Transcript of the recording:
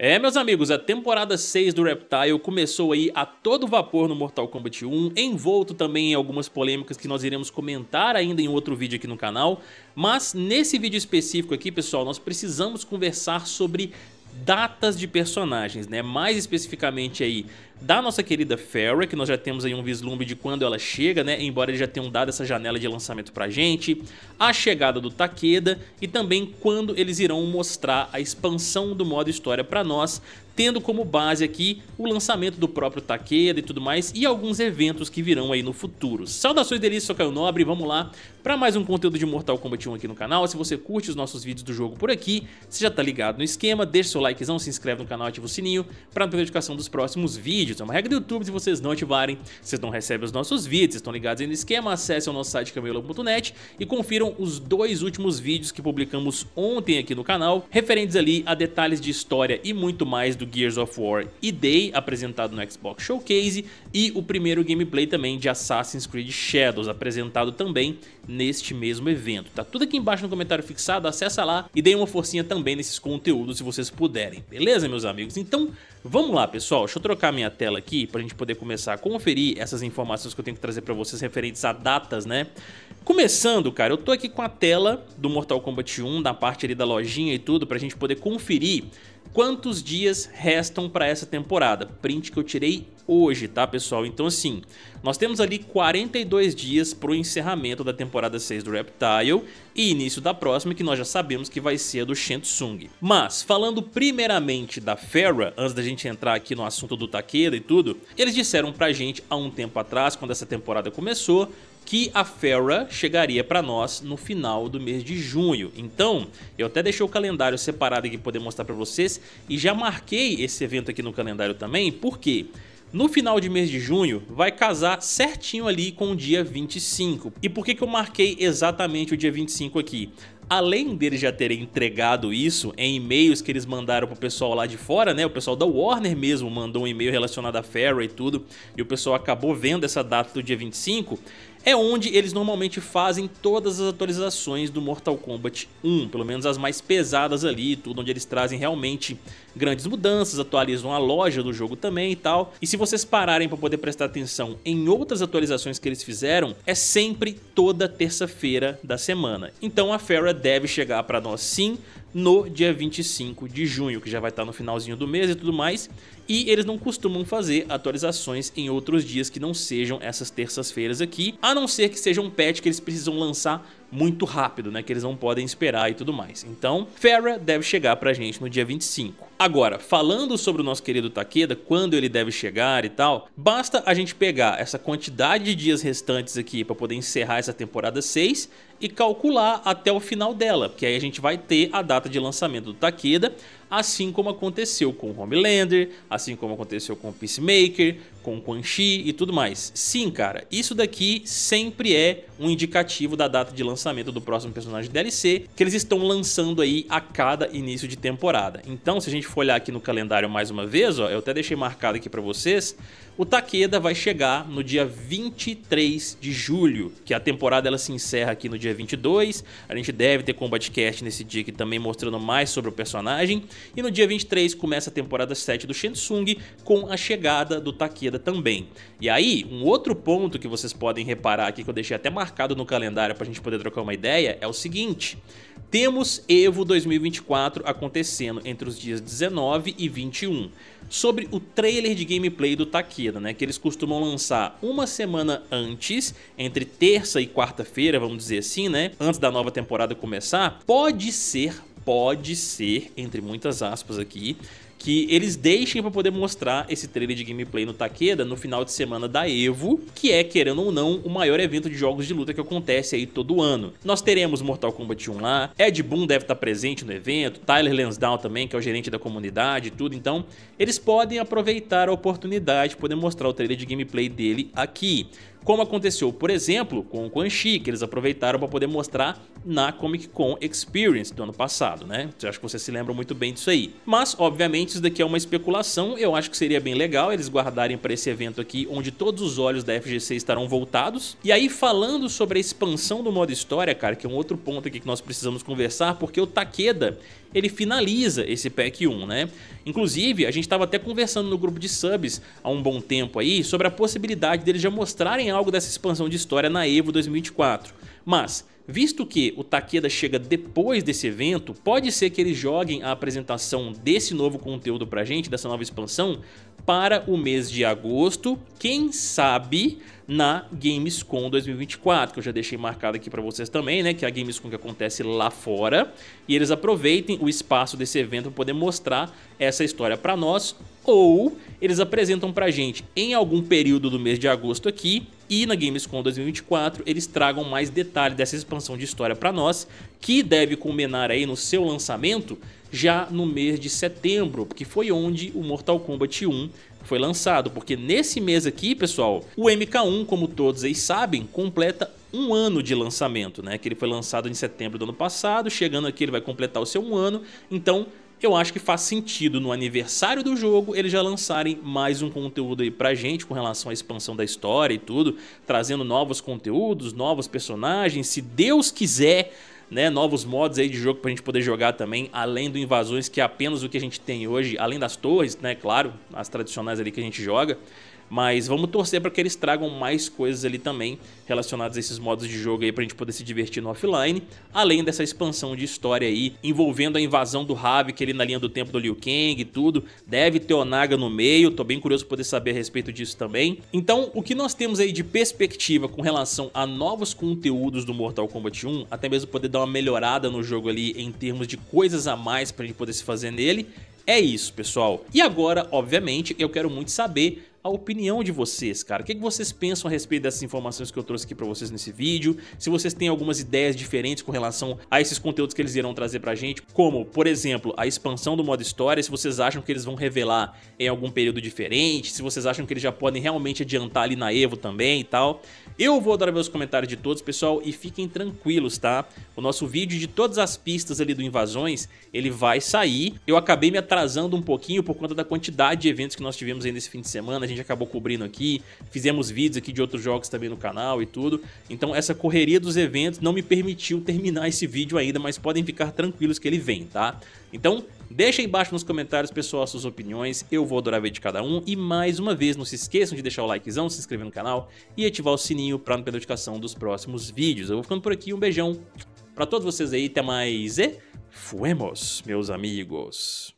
É, meus amigos, a temporada 6 do Reptile começou aí a todo vapor no Mortal Kombat 1, envolto também em algumas polêmicas que nós iremos comentar ainda em outro vídeo aqui no canal, mas nesse vídeo específico aqui, pessoal, nós precisamos conversar sobre datas de personagens, né? Mais especificamente aí da nossa querida Farrah, que nós já temos aí um vislumbre de quando ela chega, né? Embora eles já tenham dado essa janela de lançamento pra gente, a chegada do Takeda e também quando eles irão mostrar a expansão do modo história pra nós, tendo como base aqui o lançamento do próprio Takeda e tudo mais e alguns eventos que virão aí no futuro. Saudações delícias, sou Caio Nobre, vamos lá para mais um conteúdo de Mortal Kombat 1 aqui no canal. Se você curte os nossos vídeos do jogo por aqui, você já tá ligado no esquema, deixa seu likezão, se inscreve no canal, ativa o sininho para não perder notificação dos próximos vídeos. É uma regra do YouTube, se vocês não ativarem, vocês não recebem os nossos vídeos, vocês estão ligados aí no esquema, acessem o nosso site camelo.net e confiram os dois últimos vídeos que publicamos ontem aqui no canal, referentes ali a detalhes de história e muito mais do Gears of War e Day, apresentado no Xbox Showcase, e o primeiro gameplay também de Assassin's Creed Shadows, apresentado também neste mesmo evento. Tá tudo aqui embaixo no comentário fixado, acessa lá e dê uma forcinha também nesses conteúdos se vocês puderem, beleza meus amigos? Então vamos lá pessoal, deixa eu trocar minha tela aqui para a gente poder começar a conferir essas informações que eu tenho que trazer para vocês referentes a datas, né? Começando, cara, eu tô aqui com a tela do Mortal Kombat 1, na parte ali da lojinha e tudo, para a gente poder conferir quantos dias restam para essa temporada. Print que eu tirei hoje, tá, pessoal? Então, assim, nós temos ali 42 dias para o encerramento da temporada 6 do Reptile e início da próxima, que nós já sabemos que vai ser a do Shensung. Mas, falando primeiramente da Fera, antes da gente entrar aqui no assunto do Takeda e tudo, eles disseram pra gente há um tempo atrás, quando essa temporada começou, que a Fera chegaria para nós no final do mês de junho. Então, eu até deixei o calendário separado aqui para poder mostrar para vocês e já marquei esse evento aqui no calendário também, porque no final de mês de junho vai casar certinho ali com o dia 25. E por que, que eu marquei exatamente o dia 25 aqui? Além deles já terem entregado isso em e-mails que eles mandaram pro pessoal lá de fora, né? O pessoal da Warner mesmo mandou um e-mail relacionado a Farrah e tudo, e o pessoal acabou vendo essa data do dia 25 é onde eles normalmente fazem todas as atualizações do Mortal Kombat 1, pelo menos as mais pesadas ali, tudo onde eles trazem realmente grandes mudanças, atualizam a loja do jogo também e tal. E se vocês pararem para poder prestar atenção em outras atualizações que eles fizeram, é sempre toda terça-feira da semana. Então a Fera deve chegar para nós sim no dia 25 de junho, que já vai estar tá no finalzinho do mês e tudo mais e eles não costumam fazer atualizações em outros dias que não sejam essas terças-feiras aqui, a não ser que seja um patch que eles precisam lançar muito rápido, né, que eles não podem esperar e tudo mais. Então, Fera deve chegar pra gente no dia 25. Agora, falando sobre o nosso querido Takeda, quando ele deve chegar e tal, basta a gente pegar essa quantidade de dias restantes aqui para poder encerrar essa temporada 6 e calcular até o final dela, porque aí a gente vai ter a data de lançamento do Takeda, assim como aconteceu com Homelander, assim como aconteceu com Peacemaker, com Quan Chi e tudo mais. Sim, cara, isso daqui sempre é um indicativo da data de lançamento do próximo personagem DLC, que eles estão lançando aí a cada início de temporada. Então, se a gente for olhar aqui no calendário mais uma vez, ó, eu até deixei marcado aqui para vocês, o Takeda vai chegar no dia 23 de julho, que a temporada ela se encerra aqui no dia 22. A gente deve ter Combat Cast nesse dia aqui também mostrando mais sobre o personagem. E no dia 23 começa a temporada 7 do Shensung com a chegada do Takeda também. E aí, um outro ponto que vocês podem reparar aqui que eu deixei até marcado marcado no calendário para a gente poder trocar uma ideia é o seguinte. Temos Evo 2024 acontecendo entre os dias 19 e 21. Sobre o trailer de gameplay do Takeda, né? Que eles costumam lançar uma semana antes, entre terça e quarta-feira, vamos dizer assim, né? Antes da nova temporada começar, pode ser pode ser, entre muitas aspas aqui, que eles deixem para poder mostrar esse trailer de gameplay no Takeda no final de semana da EVO, que é, querendo ou não, o maior evento de jogos de luta que acontece aí todo ano. Nós teremos Mortal Kombat 1 lá, Ed Boon deve estar tá presente no evento, Tyler Lansdowne também, que é o gerente da comunidade e tudo, então eles podem aproveitar a oportunidade de poder mostrar o trailer de gameplay dele aqui como aconteceu, por exemplo, com o Quan Chi, que eles aproveitaram para poder mostrar na Comic Con Experience do ano passado, né? Eu acho que você se lembra muito bem disso aí. Mas, obviamente, isso daqui é uma especulação, eu acho que seria bem legal eles guardarem para esse evento aqui, onde todos os olhos da FGC estarão voltados. E aí, falando sobre a expansão do modo história, cara, que é um outro ponto aqui que nós precisamos conversar, porque o Takeda, ele finaliza esse pack 1, né? Inclusive, a gente estava até conversando no grupo de subs há um bom tempo aí sobre a possibilidade deles já mostrarem algo dessa expansão de história na EVO 2024. Mas, visto que o Takeda chega depois desse evento, pode ser que eles joguem a apresentação desse novo conteúdo pra gente, dessa nova expansão, para o mês de agosto, quem sabe na Gamescom 2024, que eu já deixei marcado aqui para vocês também, né? Que é a Gamescom que acontece lá fora. E eles aproveitem o espaço desse evento para poder mostrar essa história para nós. Ou eles apresentam para gente em algum período do mês de agosto aqui e na Gamescom 2024 eles tragam mais detalhes dessa expansão de história para nós, que deve culminar aí no seu lançamento já no mês de setembro, porque foi onde o Mortal Kombat 1 foi lançado, porque nesse mês aqui, pessoal, o MK1, como todos aí sabem, completa um ano de lançamento, né? Que ele foi lançado em setembro do ano passado, chegando aqui ele vai completar o seu um ano, então eu acho que faz sentido no aniversário do jogo eles já lançarem mais um conteúdo aí pra gente com relação à expansão da história e tudo, trazendo novos conteúdos, novos personagens, se Deus quiser né, novos modos aí de jogo pra gente poder jogar também, além do Invasões, que é apenas o que a gente tem hoje, além das torres, né, claro, as tradicionais ali que a gente joga. Mas vamos torcer para que eles tragam mais coisas ali também relacionadas a esses modos de jogo aí pra gente poder se divertir no offline, além dessa expansão de história aí envolvendo a invasão do Havik ali na linha do tempo do Liu Kang e tudo. Deve ter Onaga no meio, tô bem curioso para poder saber a respeito disso também. Então, o que nós temos aí de perspectiva com relação a novos conteúdos do Mortal Kombat 1, até mesmo poder dar uma melhorada no jogo ali em termos de coisas a mais pra gente poder se fazer nele, é isso, pessoal. E agora, obviamente, eu quero muito saber a opinião de vocês, cara. O que, é que vocês pensam a respeito dessas informações que eu trouxe aqui para vocês nesse vídeo? Se vocês têm algumas ideias diferentes com relação a esses conteúdos que eles irão trazer pra gente, como, por exemplo, a expansão do modo história, se vocês acham que eles vão revelar em algum período diferente, se vocês acham que eles já podem realmente adiantar ali na EVO também e tal. Eu vou adorar ver os comentários de todos, pessoal, e fiquem tranquilos, tá? O nosso vídeo de todas as pistas ali do Invasões, ele vai sair. Eu acabei me atrasando um pouquinho por conta da quantidade de eventos que nós tivemos aí nesse fim de semana, a gente acabou cobrindo aqui, fizemos vídeos aqui de outros jogos também no canal e tudo. Então essa correria dos eventos não me permitiu terminar esse vídeo ainda, mas podem ficar tranquilos que ele vem, tá? Então deixa aí embaixo nos comentários, pessoal, suas opiniões, eu vou adorar ver de cada um. E mais uma vez, não se esqueçam de deixar o likezão, se inscrever no canal e ativar o sininho para não perder notificação dos próximos vídeos. Eu vou ficando por aqui, um beijão para todos vocês aí, até mais e fuemos, meus amigos.